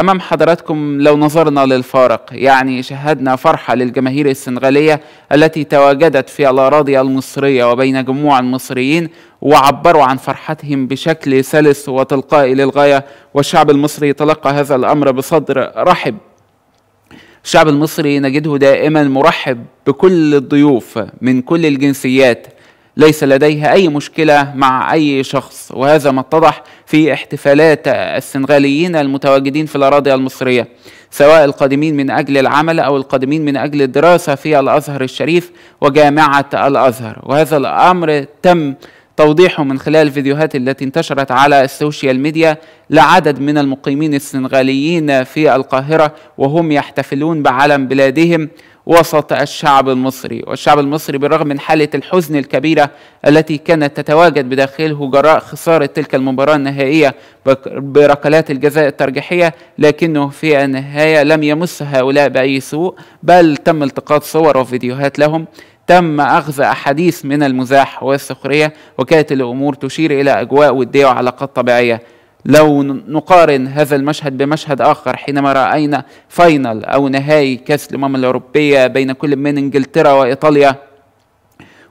أمام حضراتكم لو نظرنا للفارق يعني شهدنا فرحة للجماهير السنغالية التي تواجدت في الأراضي المصرية وبين جموع المصريين وعبروا عن فرحتهم بشكل سلس وتلقائي للغاية والشعب المصري تلقى هذا الأمر بصدر رحب الشعب المصري نجده دائما مرحب بكل الضيوف من كل الجنسيات ليس لديها أي مشكلة مع أي شخص وهذا ما اتضح في احتفالات السنغاليين المتواجدين في الأراضي المصرية سواء القادمين من أجل العمل أو القادمين من أجل الدراسة في الأزهر الشريف وجامعة الأزهر وهذا الأمر تم توضيحه من خلال الفيديوهات التي انتشرت على السوشيال ميديا لعدد من المقيمين السنغاليين في القاهرة وهم يحتفلون بعلم بلادهم وسط الشعب المصري والشعب المصري بالرغم من حالة الحزن الكبيرة التي كانت تتواجد بداخله جراء خسارة تلك المباراة النهائية بركلات الجزاء الترجيحية لكنه في النهاية لم يمس هؤلاء بأي سوء بل تم التقاط صور وفيديوهات لهم تم أخذ أحاديث من المزاح والسخرية وكانت الأمور تشير إلى أجواء ودية وعلاقات طبيعية لو نقارن هذا المشهد بمشهد آخر حينما رأينا فاينل أو نهائي كأس الأمم الأوروبية بين كل من إنجلترا وإيطاليا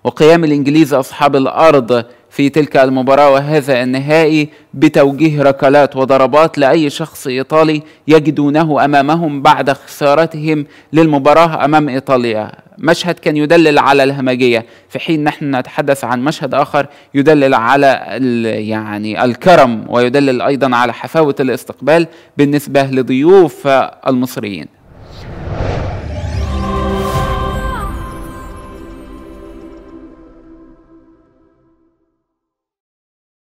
وقيام الإنجليز أصحاب الأرض في تلك المباراة وهذا النهائي بتوجيه ركلات وضربات لأي شخص إيطالي يجدونه أمامهم بعد خسارتهم للمباراة أمام إيطاليا مشهد كان يدلل على الهمجيه في حين نحن نتحدث عن مشهد اخر يدلل على يعني الكرم ويدلل ايضا على حفاوه الاستقبال بالنسبه لضيوف المصريين